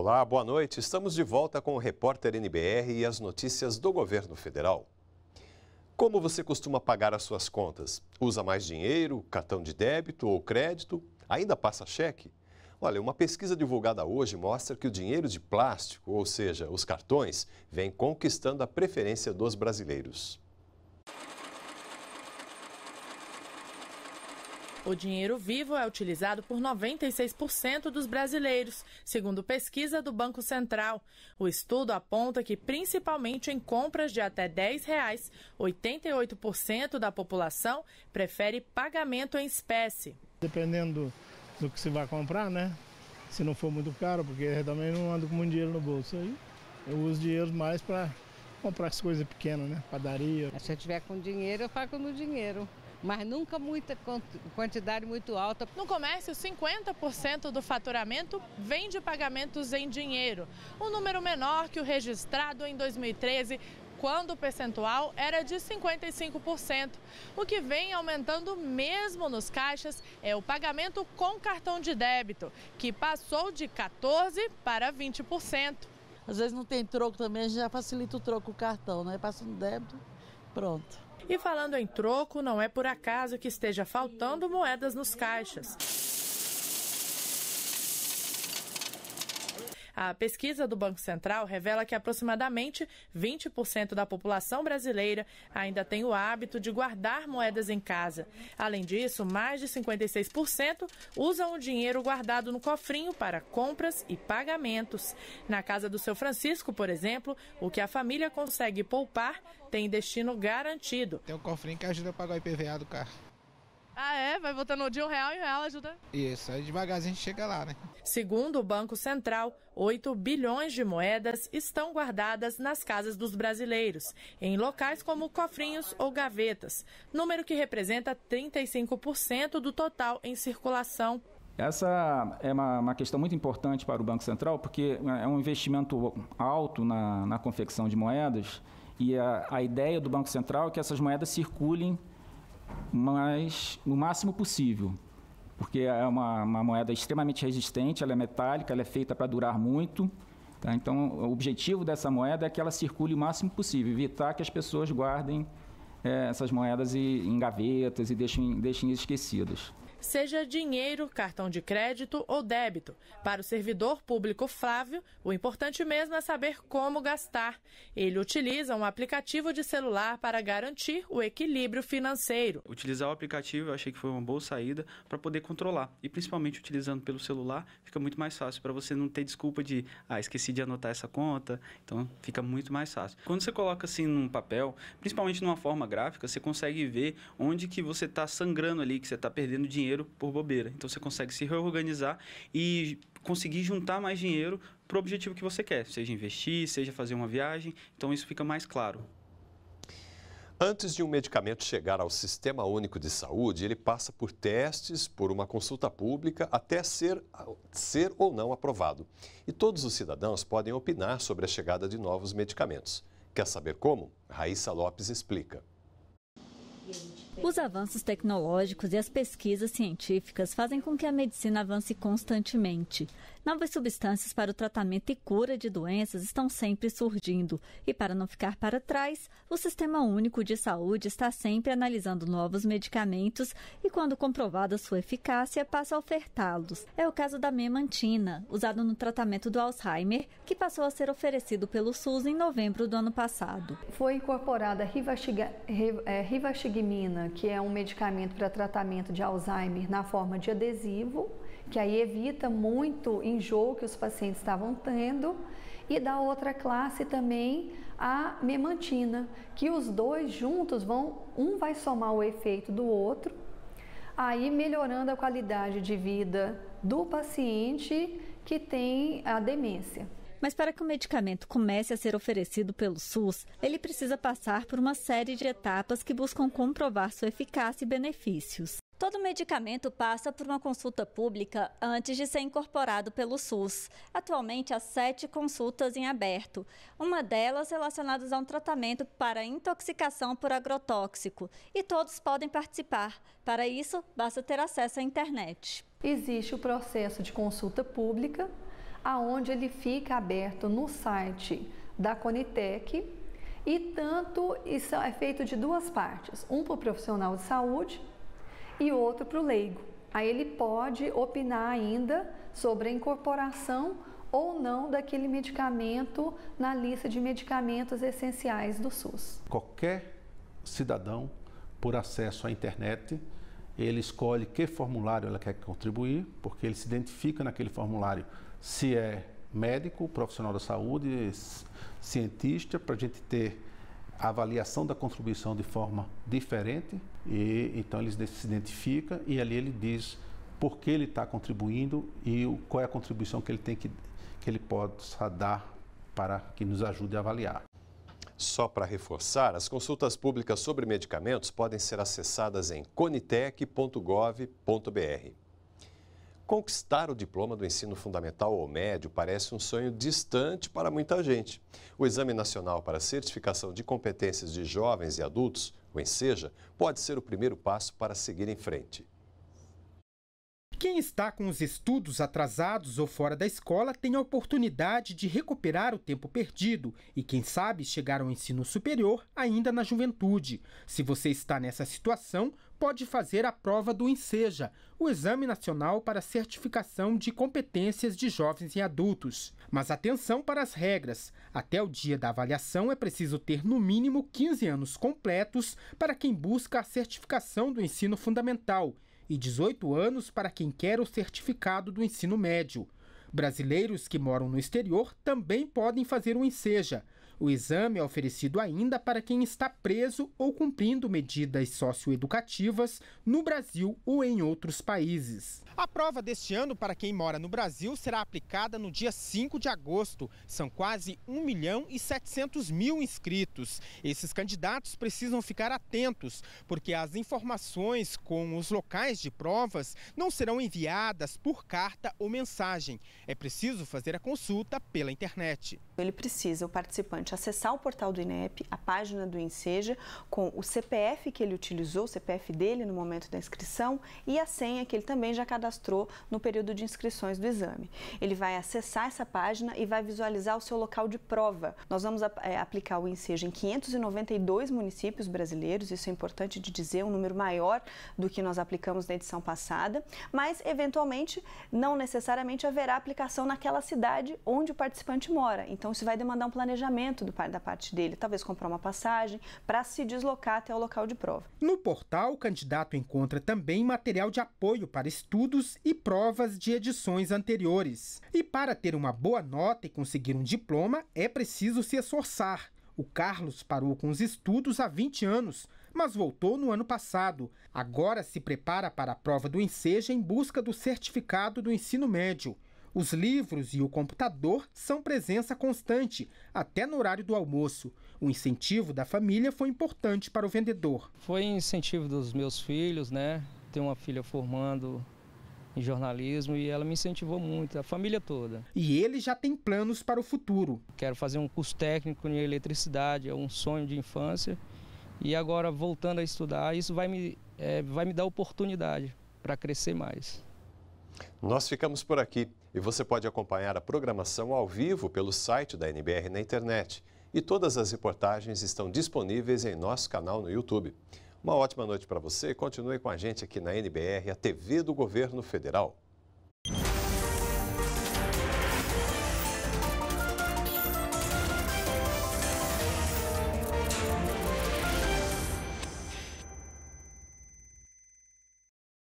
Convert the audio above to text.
Olá, boa noite. Estamos de volta com o repórter NBR e as notícias do governo federal. Como você costuma pagar as suas contas? Usa mais dinheiro, cartão de débito ou crédito? Ainda passa cheque? Olha, uma pesquisa divulgada hoje mostra que o dinheiro de plástico, ou seja, os cartões, vem conquistando a preferência dos brasileiros. O dinheiro vivo é utilizado por 96% dos brasileiros, segundo pesquisa do Banco Central. O estudo aponta que, principalmente em compras de até R$ 10, reais, 88% da população prefere pagamento em espécie. Dependendo do que se vai comprar, né? Se não for muito caro, porque também não ando com muito dinheiro no bolso. Aí eu uso dinheiro mais para comprar as coisas pequenas, né? Padaria. Se eu tiver com dinheiro, eu pago no dinheiro mas nunca muita quantidade muito alta. No comércio, 50% do faturamento vem de pagamentos em dinheiro, um número menor que o registrado em 2013, quando o percentual era de 55%. O que vem aumentando mesmo nos caixas é o pagamento com cartão de débito, que passou de 14% para 20%. Às vezes não tem troco também, a gente já facilita o troco o cartão, né? Passa no débito, pronto. E falando em troco, não é por acaso que esteja faltando moedas nos caixas. A pesquisa do Banco Central revela que aproximadamente 20% da população brasileira ainda tem o hábito de guardar moedas em casa. Além disso, mais de 56% usam o dinheiro guardado no cofrinho para compras e pagamentos. Na casa do seu Francisco, por exemplo, o que a família consegue poupar tem destino garantido. Tem um cofrinho que ajuda a pagar o IPVA do carro. Ah, é? Vai botando dia um real em um real ajuda? Isso, aí devagarzinho a gente chega lá, né? Segundo o Banco Central, 8 bilhões de moedas estão guardadas nas casas dos brasileiros, em locais como cofrinhos ou gavetas, número que representa 35% do total em circulação. Essa é uma, uma, questão muito importante para o Banco Central, porque é um investimento alto na, na confecção de moedas, e a, a ideia do Banco Central é que essas moedas circulem mas no máximo possível, porque é uma, uma moeda extremamente resistente, ela é metálica, ela é feita para durar muito. Tá? Então, o objetivo dessa moeda é que ela circule o máximo possível, evitar que as pessoas guardem é, essas moedas e, em gavetas e deixem, deixem esquecidas seja dinheiro, cartão de crédito ou débito. Para o servidor público Flávio, o importante mesmo é saber como gastar. Ele utiliza um aplicativo de celular para garantir o equilíbrio financeiro. Utilizar o aplicativo eu achei que foi uma boa saída para poder controlar. E principalmente utilizando pelo celular, fica muito mais fácil para você não ter desculpa de, ah, esqueci de anotar essa conta. Então fica muito mais fácil. Quando você coloca assim num papel, principalmente numa forma gráfica, você consegue ver onde que você está sangrando ali, que você está perdendo dinheiro dinheiro por bobeira. Então você consegue se reorganizar e conseguir juntar mais dinheiro para o objetivo que você quer, seja investir, seja fazer uma viagem. Então isso fica mais claro. Antes de um medicamento chegar ao Sistema Único de Saúde, ele passa por testes, por uma consulta pública, até ser, ser ou não aprovado. E todos os cidadãos podem opinar sobre a chegada de novos medicamentos. Quer saber como? Raíssa Lopes explica. Os avanços tecnológicos e as pesquisas científicas fazem com que a medicina avance constantemente. Novas substâncias para o tratamento e cura de doenças estão sempre surgindo. E para não ficar para trás, o Sistema Único de Saúde está sempre analisando novos medicamentos e, quando comprovada sua eficácia, passa a ofertá-los. É o caso da memantina, usado no tratamento do Alzheimer, que passou a ser oferecido pelo SUS em novembro do ano passado. Foi incorporada rivastiga, eh, que é um medicamento para tratamento de Alzheimer na forma de adesivo, que aí evita muito enjoo que os pacientes estavam tendo, e da outra classe também a memantina, que os dois juntos vão, um vai somar o efeito do outro, aí melhorando a qualidade de vida do paciente que tem a demência. Mas para que o medicamento comece a ser oferecido pelo SUS, ele precisa passar por uma série de etapas que buscam comprovar sua eficácia e benefícios. Todo medicamento passa por uma consulta pública antes de ser incorporado pelo SUS. Atualmente há sete consultas em aberto, uma delas relacionadas a um tratamento para intoxicação por agrotóxico, e todos podem participar. Para isso, basta ter acesso à internet. Existe o processo de consulta pública, aonde ele fica aberto no site da Conitec e tanto isso é feito de duas partes, um para o profissional de saúde e outro para o leigo. Aí ele pode opinar ainda sobre a incorporação ou não daquele medicamento na lista de medicamentos essenciais do SUS. Qualquer cidadão por acesso à internet, ele escolhe que formulário ela quer contribuir, porque ele se identifica naquele formulário se é médico, profissional da saúde, cientista, para a gente ter a avaliação da contribuição de forma diferente. E então ele se identifica e ali ele diz por que ele está contribuindo e qual é a contribuição que ele tem que, que ele possa dar para que nos ajude a avaliar. Só para reforçar, as consultas públicas sobre medicamentos podem ser acessadas em conitec.gov.br. Conquistar o diploma do ensino fundamental ou médio parece um sonho distante para muita gente. O Exame Nacional para Certificação de Competências de Jovens e Adultos, o ENSEJA, pode ser o primeiro passo para seguir em frente. Quem está com os estudos atrasados ou fora da escola tem a oportunidade de recuperar o tempo perdido e, quem sabe, chegar ao ensino superior ainda na juventude. Se você está nessa situação, pode fazer a prova do Inseja, o Exame Nacional para Certificação de Competências de Jovens e Adultos. Mas atenção para as regras. Até o dia da avaliação é preciso ter no mínimo 15 anos completos para quem busca a certificação do ensino fundamental e 18 anos para quem quer o certificado do ensino médio. Brasileiros que moram no exterior também podem fazer o Inseja. O exame é oferecido ainda para quem está preso ou cumprindo medidas socioeducativas no Brasil ou em outros países. A prova deste ano para quem mora no Brasil será aplicada no dia 5 de agosto. São quase 1 milhão e 700 mil inscritos. Esses candidatos precisam ficar atentos, porque as informações com os locais de provas não serão enviadas por carta ou mensagem. É preciso fazer a consulta pela internet. Ele precisa, o participante importante acessar o portal do INEP, a página do INSEJA, com o CPF que ele utilizou, o CPF dele no momento da inscrição e a senha que ele também já cadastrou no período de inscrições do exame. Ele vai acessar essa página e vai visualizar o seu local de prova. Nós vamos eh, aplicar o INSEJA em 592 municípios brasileiros, isso é importante de dizer, um número maior do que nós aplicamos na edição passada, mas eventualmente não necessariamente haverá aplicação naquela cidade onde o participante mora. Então isso vai demandar um planejamento do do, da parte dele, talvez comprar uma passagem para se deslocar até o local de prova. No portal, o candidato encontra também material de apoio para estudos e provas de edições anteriores. E para ter uma boa nota e conseguir um diploma, é preciso se esforçar. O Carlos parou com os estudos há 20 anos, mas voltou no ano passado. Agora se prepara para a prova do Enseja em busca do certificado do ensino médio. Os livros e o computador são presença constante, até no horário do almoço. O incentivo da família foi importante para o vendedor. Foi incentivo dos meus filhos, né? Tenho uma filha formando em jornalismo e ela me incentivou muito, a família toda. E ele já tem planos para o futuro. Quero fazer um curso técnico em eletricidade, é um sonho de infância. E agora, voltando a estudar, isso vai me, é, vai me dar oportunidade para crescer mais. Nós ficamos por aqui. E você pode acompanhar a programação ao vivo pelo site da NBR na internet. E todas as reportagens estão disponíveis em nosso canal no YouTube. Uma ótima noite para você. Continue com a gente aqui na NBR, a TV do Governo Federal.